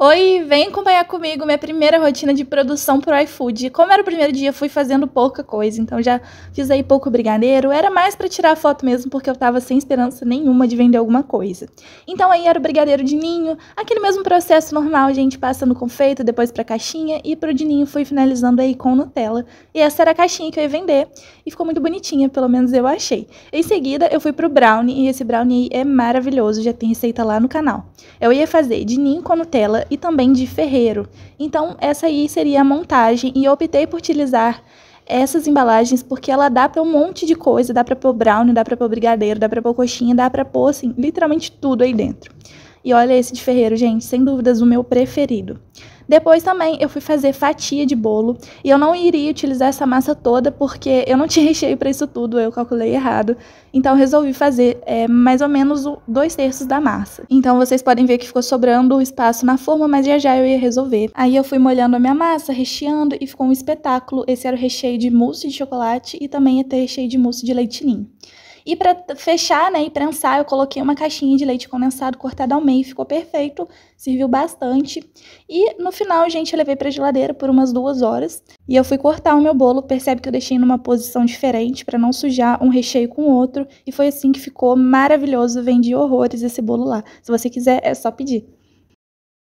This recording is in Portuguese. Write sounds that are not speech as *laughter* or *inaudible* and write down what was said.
Oi, vem acompanhar comigo minha primeira rotina de produção pro iFood. Como era o primeiro dia, fui fazendo pouca coisa, então já fiz aí pouco brigadeiro. Era mais para tirar foto mesmo, porque eu tava sem esperança nenhuma de vender alguma coisa. Então aí era o brigadeiro de ninho, aquele mesmo processo normal, gente, passa no confeito, depois pra caixinha, e pro de ninho fui finalizando aí com Nutella. E essa era a caixinha que eu ia vender, e ficou muito bonitinha, pelo menos eu achei. Em seguida, eu fui pro brownie, e esse brownie aí é maravilhoso, já tem receita lá no canal. Eu ia fazer de ninho com Nutella, e também de ferreiro. Então, essa aí seria a montagem e eu optei por utilizar essas embalagens porque ela dá para um monte de coisa, dá para pôr brownie, dá para pôr brigadeiro, dá para pôr coxinha, dá para pôr assim, literalmente tudo aí dentro. E olha esse de ferreiro, gente, sem dúvidas o meu preferido. Depois também eu fui fazer fatia de bolo e eu não iria utilizar essa massa toda porque eu não *laughs* tinha recheio para isso tudo, eu calculei errado. Então resolvi fazer é, mais ou menos o, dois terços da massa. Então vocês podem ver que ficou sobrando espaço na forma, mas já já eu ia resolver. Aí eu fui molhando a minha massa, recheando e ficou um espetáculo. Esse era o recheio de mousse de chocolate e também ia ter recheio de mousse de leite ninho. E para fechar, né, e prensar, eu coloquei uma caixinha de leite condensado cortado ao meio, ficou perfeito, serviu bastante. E no final, gente, eu levei para geladeira por umas duas horas. E eu fui cortar o meu bolo, percebe que eu deixei numa posição diferente para não sujar um recheio com o outro. E foi assim que ficou maravilhoso, vendi horrores esse bolo lá. Se você quiser, é só pedir.